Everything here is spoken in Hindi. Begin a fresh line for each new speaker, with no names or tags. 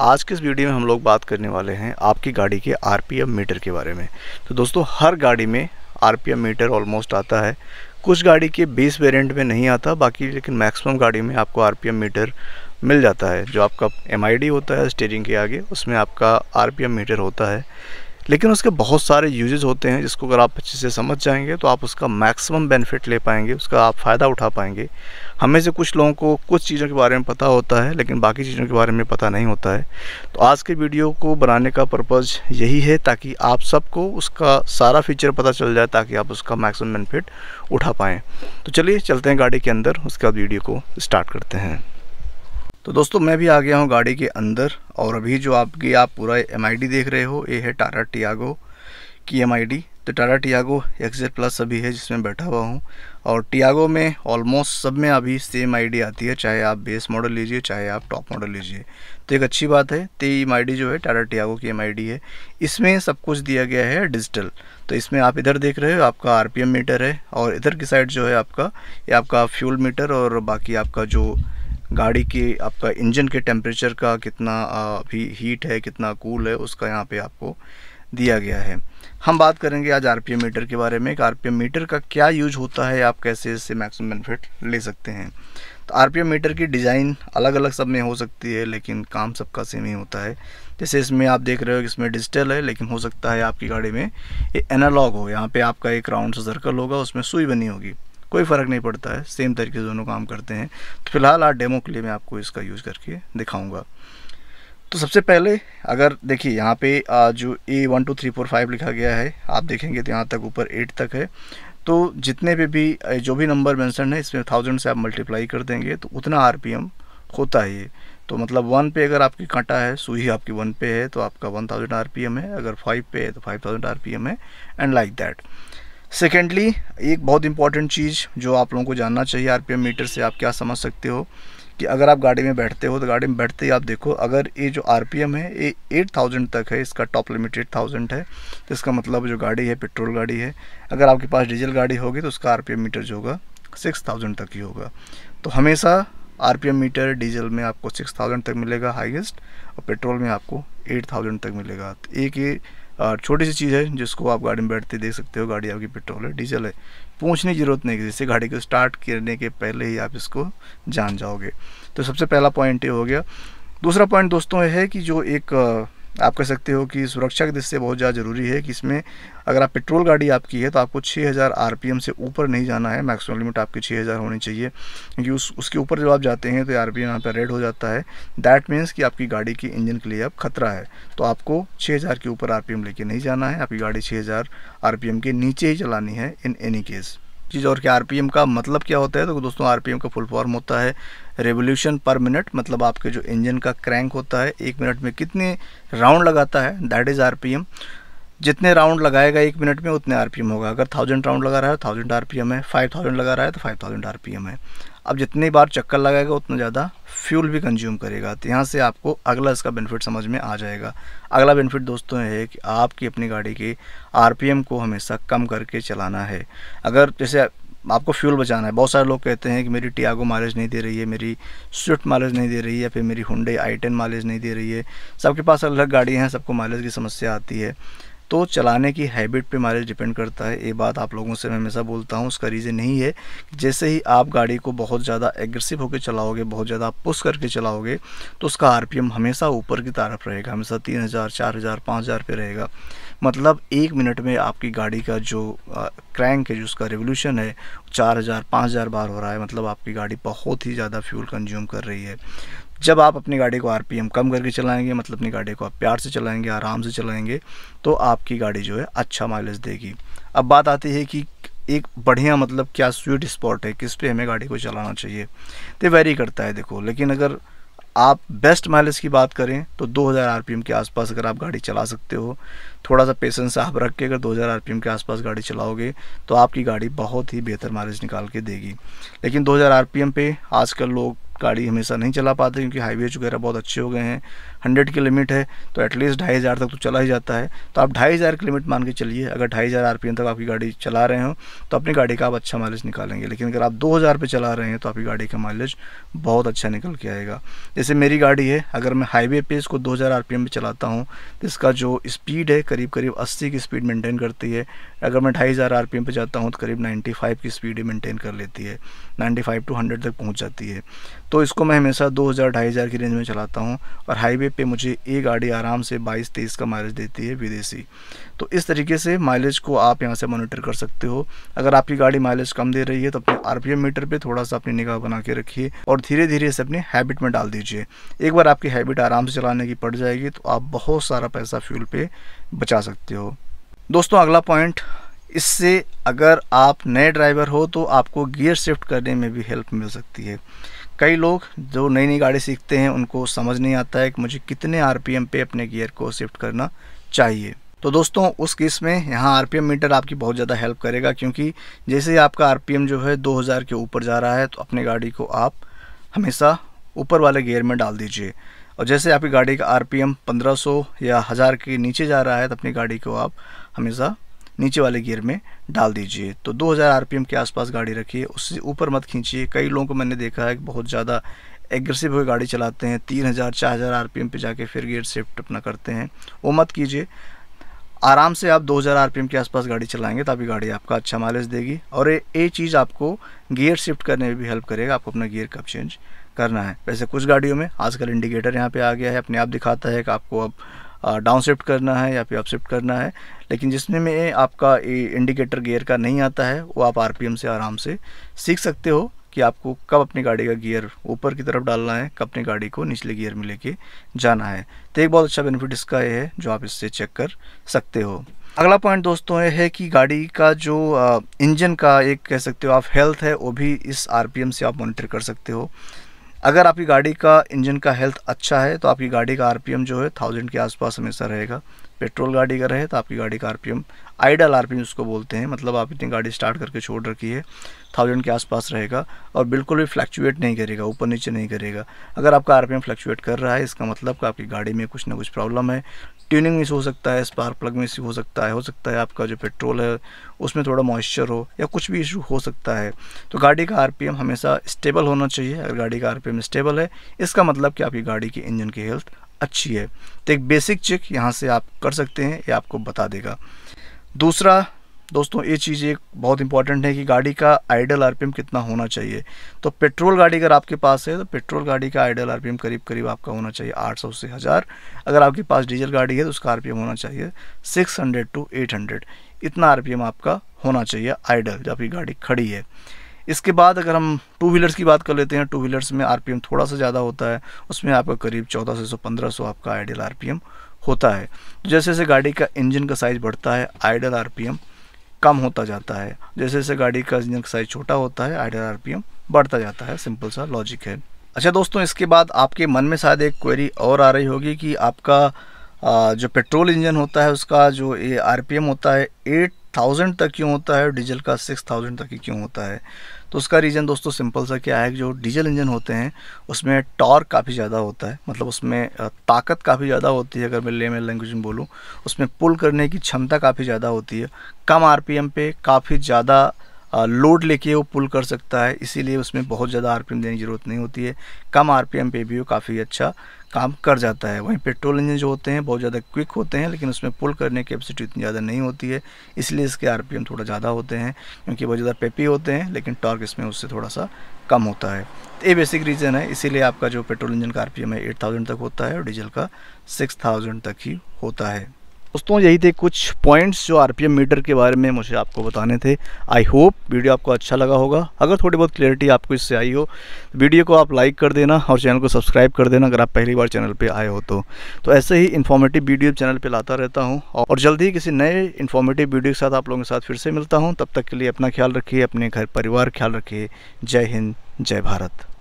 आज के इस वीडियो में हम लोग बात करने वाले हैं आपकी गाड़ी के आरपीएम मीटर के बारे में तो दोस्तों हर गाड़ी में आरपीएम मीटर ऑलमोस्ट आता है कुछ गाड़ी के बेस वेरिएंट में नहीं आता बाकी लेकिन मैक्सिमम गाड़ी में आपको आरपीएम मीटर मिल जाता है जो आपका एम होता है स्टेयरिंग के आगे उसमें आपका आर मीटर होता है लेकिन उसके बहुत सारे यूजेज होते हैं जिसको अगर आप अच्छे से समझ जाएंगे तो आप उसका मैक्सिमम बेनिफिट ले पाएंगे उसका आप फ़ायदा उठा पाएंगे हमें से कुछ लोगों को कुछ चीज़ों के बारे में पता होता है लेकिन बाकी चीज़ों के बारे में पता नहीं होता है तो आज के वीडियो को बनाने का पर्पज़ यही है ताकि आप सबको उसका सारा फीचर पता चल जाए ताकि आप उसका मैक्सिमम बेनिफिट उठा पाएँ तो चलिए चलते हैं गाड़ी के अंदर उसके बाद वीडियो को स्टार्ट करते हैं तो दोस्तों मैं भी आ गया हूँ गाड़ी के अंदर और अभी जो आपकी आप पूरा एम देख रहे हो ये है टाटा टियागो की एम तो टाटा टियागो एक्सेट प्लस अभी है जिसमें बैठा हुआ हूँ और टियागो में ऑलमोस्ट सब में अभी सेम आईडी आती है चाहे आप बेस मॉडल लीजिए चाहे आप टॉप मॉडल लीजिए तो एक अच्छी बात है तो आई जो है टाटा टियागो की एम है इसमें सब कुछ दिया गया है डिजिटल तो इसमें आप इधर देख रहे हो आपका आर मीटर है और इधर की साइड जो है आपका ये आपका फ्यूल मीटर और बाकी आपका जो गाड़ी के आपका इंजन के टेम्परेचर का कितना अभी हीट है कितना कूल है उसका यहाँ पे आपको दिया गया है हम बात करेंगे आज आर मीटर के बारे में कि आरपीएम मीटर का क्या यूज होता है आप कैसे इससे मैक्सिमम बेनिफिट ले सकते हैं तो आर मीटर की डिज़ाइन अलग अलग सब में हो सकती है लेकिन काम सबका सेम ही होता है जैसे इसमें आप देख रहे हो कि इसमें डिजिटल है लेकिन हो सकता है आपकी गाड़ी में ये एनालॉग हो यहाँ पे आपका एक राउंड सा सर्कल होगा उसमें सुई बनी होगी कोई फ़र्क नहीं पड़ता है सेम तरीके से दोनों काम करते हैं तो फिलहाल आज डेमो के लिए मैं आपको इसका यूज़ करके दिखाऊंगा तो सबसे पहले अगर देखिए यहाँ पे जो A one two three four five लिखा गया है आप देखेंगे तो यहाँ तक ऊपर एट तक है तो जितने पे भी जो भी नंबर मैंसन है इसमें थाउजेंड से आप मल्टीप्लाई कर देंगे तो उतना आर होता है ये तो मतलब वन पे अगर आपकी कांटा है सुई आपकी वन पे है तो आपका वन थाउजेंड आर है अगर फाइव पे है तो फाइव थाउजेंड आर है एंड लाइक दैट सेकेंडली एक बहुत इंपॉर्टेंट चीज़ जो आप लोगों को जानना चाहिए आर मीटर से आप क्या समझ सकते हो कि अगर आप गाड़ी में बैठते हो तो गाड़ी में बैठते ही आप देखो अगर ये जो आर है ये एट थाउजेंड तक है इसका टॉप लिमिट एट थाउजेंड है तो इसका मतलब जो गाड़ी है पेट्रोल गाड़ी है अगर आपके पास डीजल गाड़ी होगी तो उसका आर मीटर जो होगा सिक्स थाउजेंड तक ही होगा तो हमेशा आर मीटर डीजल में आपको सिक्स थाउजेंड तक मिलेगा हाईएस्ट और पेट्रोल में आपको एट थाउजेंड तक मिलेगा तो एक ये और छोटी सी चीज़ है जिसको आप गाड़ी में बैठते देख सकते हो गाड़ी आपकी पेट्रोल है डीजल है पूछने की ज़रूरत नहीं जिससे गाड़ी को स्टार्ट करने के पहले ही आप इसको जान जाओगे तो सबसे पहला पॉइंट ये हो गया दूसरा पॉइंट दोस्तों है कि जो एक आप कह सकते हो कि सुरक्षा की दृष्टि से बहुत ज़्यादा ज़रूरी है कि इसमें अगर आप पेट्रोल गाड़ी आपकी है तो आपको 6000 आरपीएम से ऊपर नहीं जाना है मैक्सिमम लिमिट आपकी 6000 होनी चाहिए क्योंकि उस उसके ऊपर जब आप जाते हैं तो आर पी यहाँ पर रेड हो जाता है दैट मीन्स कि आपकी गाड़ी की इंजन के लिए अब खतरा है तो आपको छः के ऊपर आर लेके नहीं जाना है आपकी गाड़ी छः हज़ार के नीचे ही चलानी है इन एनी केस चीज़ और क्या आर का मतलब क्या होता है तो दोस्तों आर का फुल फॉर्म होता है रेवोल्यूशन पर मिनट मतलब आपके जो इंजन का क्रैंक होता है एक मिनट में कितने राउंड लगाता है दैट इज़ आरपीएम जितने राउंड लगाएगा एक मिनट में उतने आरपीएम होगा अगर थाउजेंड राउंड लगा रहा है थाउजेंड एम है फाइव थाउजेंड लगा रहा है तो फाइव थाउजेंड एम है अब जितनी बार चक्कर लगाएगा उतना ज़्यादा फ्यूल भी कंज्यूम करेगा तो यहाँ से आपको अगला इसका बेनिफिट समझ में आ जाएगा अगला बेनिफिट दोस्तों है कि आपकी अपनी गाड़ी पी आरपीएम को हमेशा कम करके चलाना है अगर जैसे आपको फ्यूल बचाना है बहुत सारे लोग कहते हैं कि मेरी टियागो माइलेज नहीं दे रही है मेरी स्विफ्ट माइलेज नहीं दे रही है या फिर मेरी हुंडे आई टेन माइलेज नहीं दे रही है सबके पास अलग गाड़ियाँ हैं सबको माइलेज की समस्या आती है तो चलाने की हैबिट पे माइलेज डिपेंड करता है ये बात आप लोगों से मैं हमेशा बोलता हूँ उसका रीज़न नहीं है जैसे ही आप गाड़ी को बहुत ज़्यादा एग्रेसिव होकर चलाओगे बहुत ज़्यादा पुश करके चलाओगे तो उसका आर हमेशा ऊपर की तरफ रहेगा हमेशा तीन हज़ार चार हज़ार पाँच हज़ार पे रहेगा मतलब एक मिनट में आपकी गाड़ी का जो क्रैंक है जो उसका रेवोल्यूशन है चार हज़ार पाँच हज़ार बार हो रहा है मतलब आपकी गाड़ी बहुत ही ज़्यादा फ्यूल कंज्यूम कर रही है जब आप अपनी गाड़ी को आरपीएम कम करके चलाएंगे मतलब अपनी गाड़ी को आप प्यार से चलाएंगे आराम से चलाएंगे तो आपकी गाड़ी जो है अच्छा माइलेज देगी अब बात आती है कि एक बढ़िया मतलब क्या स्वीट स्पॉट है किस पे हमें गाड़ी को चलाना चाहिए तो वेरी करता है देखो लेकिन अगर आप बेस्ट माइलेज की बात करें तो 2000 आरपीएम के आसपास अगर आप गाड़ी चला सकते हो थोड़ा सा पेशेंस आप रख के अगर 2000 आरपीएम के आसपास गाड़ी चलाओगे तो आपकी गाड़ी बहुत ही बेहतर माइलेज निकाल के देगी लेकिन 2000 आरपीएम पे आजकल लोग गाड़ी हमेशा नहीं चला पाते क्योंकि हाईवेज वगैरह बहुत अच्छे हो गए हैं हंड्रेड की लिमिट है तो एटलीस्ट ढाई हज़ार तक तो चला ही जाता है तो आप ढाई हज़ार की लिमिट मान के चलिए अगर ढाई हज़ार आर तक आपकी गाड़ी चला रहे हो तो अपनी गाड़ी का आप अच्छा माइलेज निकालेंगे लेकिन अगर आप दो हज़ार चला रहे हैं तो आपकी गाड़ी का माइलेज बहुत अच्छा निकल के आएगा जैसे मेरी गाड़ी है अगर मैं हाईवे पे इसको दो हज़ार आर चलाता हूँ तो इसका जो स्पीड है करीब करीब अस्सी की स्पीड मेंटेन करती है अगर मैं ढाई हज़ार आर पे जाता हूँ तो करीब नाइन्टी फाइव की स्पीड ही मेनटेन कर लेती है नाइन्टी फाइव टू हंड्रेड तक पहुँच जाती है तो इसको मैं हमेशा दो हज़ार ढाई हज़ार की रेंज में चलाता हूँ और हाईवे पे मुझे ये गाड़ी आराम से बाईस तेईस का माइलेज देती है विदेशी तो इस तरीके से माइलेज को आप यहाँ से मोनिटर कर सकते हो अगर आपकी गाड़ी माइलेज कम दे रही है तो अपने आर मीटर पर थोड़ा सा अपनी निगाह बना के रखिए और धीरे धीरे इसे अपनी हैबिट में डाल दीजिए एक बार आपकी हैबिट आराम से चलाने की पड़ जाएगी तो आप बहुत सारा पैसा फ्यूल पर बचा सकते हो दोस्तों अगला पॉइंट इससे अगर आप नए ड्राइवर हो तो आपको गियर शिफ्ट करने में भी हेल्प मिल सकती है कई लोग जो नई नई गाड़ी सीखते हैं उनको समझ नहीं आता है कि मुझे कितने एम पे अपने गियर को शिफ्ट करना चाहिए तो दोस्तों उस केस में यहाँ एम मीटर आपकी बहुत ज़्यादा हेल्प करेगा क्योंकि जैसे ही आपका एम जो है 2000 के ऊपर जा रहा है तो अपनी गाड़ी को आप हमेशा ऊपर वाले गियर में डाल दीजिए और जैसे आपकी गाड़ी का पंद्रह 1500 या हज़ार के नीचे जा रहा है तो अपनी गाड़ी को आप हमेशा नीचे वाले गियर में डाल दीजिए तो 2000 आरपीएम के आसपास गाड़ी रखिए उससे ऊपर मत खींचिए कई लोगों को मैंने देखा है कि बहुत ज़्यादा एग्रेसिव हुई गाड़ी चलाते हैं 3000 4000 एम पे जाके फिर गियर शिफ्ट अपना करते हैं वो मत कीजिए आराम से आप 2000 आरपीएम के आसपास गाड़ी चलाएंगे तभी गाड़ी आपका अच्छा माइलेज देगी और ये चीज़ आपको गियर शिफ्ट करने में भी हेल्प करेगा आपको अपना गियर कब चेंज करना है वैसे कुछ गाड़ियों में आजकल इंडिकेटर यहाँ पे आ गया है अपने आप दिखाता है कि आपको अब डाउन शिफ्ट करना है या फिर अप शिफ्ट करना है लेकिन जिसमें में आपका इंडिकेटर गियर का नहीं आता है वो आप आर से आराम से सीख सकते हो कि आपको कब अपनी गाड़ी का गियर ऊपर की तरफ डालना है कब अपनी गाड़ी को निचले गियर में लेके जाना है तो एक बहुत अच्छा बेनिफिट इसका ये है जो आप इससे चेक कर सकते हो अगला पॉइंट दोस्तों है कि गाड़ी का जो इंजन का एक कह सकते हो आप हेल्थ है वो भी इस आरपीएम से आप मॉनिटर कर सकते हो अगर आपकी गाड़ी का इंजन का हेल्थ अच्छा है तो आपकी गाड़ी का आरपीएम जो है थाउजेंड के आसपास हमेशा रहेगा पेट्रोल गाड़ी का रहे तो आपकी गाड़ी का आरपीएम आइडल आरपीएम उसको बोलते हैं मतलब आप इतनी गाड़ी स्टार्ट करके छोड़ रखी है थाउजेंड के आसपास रहेगा और बिल्कुल भी फ्लैक्चुएट नहीं करेगा ऊपर नीचे नहीं करेगा अगर आपका आर फ्लैक्चुएट कर रहा है इसका मतलब आपकी गाड़ी में कुछ ना कुछ प्रॉब्लम है ट्यूनिंग में इशू हो सकता है स्पार्क प्लग में इशू हो सकता है हो सकता है आपका जो पेट्रोल है उसमें थोड़ा मॉइस्चर हो या कुछ भी इशू हो सकता है तो गाड़ी का आरपीएम हमेशा स्टेबल होना चाहिए अगर गाड़ी का आरपीएम स्टेबल है इसका मतलब कि आपकी गाड़ी की इंजन की हेल्थ अच्छी है तो एक बेसिक चेक यहाँ से आप कर सकते हैं ये आपको बता देगा दूसरा दोस्तों ये चीज़ एक बहुत इंपॉर्टेंट है कि गाड़ी का आइडल आरपीएम कितना होना चाहिए तो पेट्रोल गाड़ी अगर आपके पास है तो पेट्रोल गाड़ी का आइडल आरपीएम करीब करीब आपका होना चाहिए 800 से हज़ार अगर आपके पास डीजल गाड़ी है तो उसका आरपीएम होना चाहिए 600 टू 800 इतना आरपीएम आपका होना चाहिए आइडल जब आपकी गाड़ी खड़ी है इसके बाद अगर हम टू व्हीलर्स की बात कर लेते हैं टू व्हीलर्स में आर थोड़ा सा ज़्यादा होता है उसमें आपका करीब चौदह से सौ आपका आइडल आर होता है तो जैसे जैसे गाड़ी का इंजन का साइज़ बढ़ता है आइडल आरपीएम कम होता जाता है जैसे जैसे गाड़ी का इंजन का साइज़ छोटा होता है आइडल आरपीएम बढ़ता जाता है सिंपल सा लॉजिक है अच्छा दोस्तों इसके बाद आपके मन में शायद एक क्वेरी और आ रही होगी कि आपका जो पेट्रोल इंजन होता है उसका जो आर होता है एट थाउजेंड तक क्यों होता है और डीजल का सिक्स थाउजेंड तक ही क्यों होता है तो उसका रीज़न दोस्तों सिंपल सा क्या है जो डीजल इंजन होते हैं उसमें टॉर्क काफ़ी ज़्यादा होता है मतलब उसमें ताकत काफ़ी ज़्यादा होती है अगर मैं ले लैंग्वेज में बोलूँ उसमें पुल करने की क्षमता काफ़ी ज़्यादा होती है कम आर पे काफ़ी ज़्यादा लोड लेके वो पुल कर सकता है इसीलिए उसमें बहुत ज़्यादा आरपीएम देने की ज़रूरत नहीं होती है कम आरपीएम पे भी वो काफ़ी अच्छा काम कर जाता है वहीं पेट्रोल इंजन जो होते हैं बहुत ज़्यादा क्विक होते हैं लेकिन उसमें पुल करने की कैपेसिटी उतनी ज़्यादा नहीं होती है इसलिए इसके आर थोड़ा ज़्यादा होते हैं क्योंकि बहुत ज़्यादा पेपी होते हैं लेकिन टॉर्क इसमें उससे थोड़ा सा कम होता है तो ये बेसिक रीज़न है इसीलिए आपका जो पेट्रोल इंजन का आर है एट तक होता है और डीजल का सिक्स तक ही होता है दोस्तों यही थे कुछ पॉइंट्स जो आरपीएम मीटर के बारे में मुझे आपको बताने थे आई होप वीडियो आपको अच्छा लगा होगा अगर थोड़ी बहुत क्लियरिटी आपको इससे आई हो तो वीडियो को आप लाइक कर देना और चैनल को सब्सक्राइब कर देना अगर आप पहली बार चैनल पे आए हो तो तो ऐसे ही इन्फॉर्मेटिव वीडियो चैनल पे लाता रहता हूँ और जल्द ही किसी नए इन्फॉर्मेटिव वीडियो के साथ आप लोगों के साथ फिर से मिलता हूँ तब तक के लिए अपना ख्याल रखिए अपने घर परिवार ख्याल रखिए जय हिंद जय भारत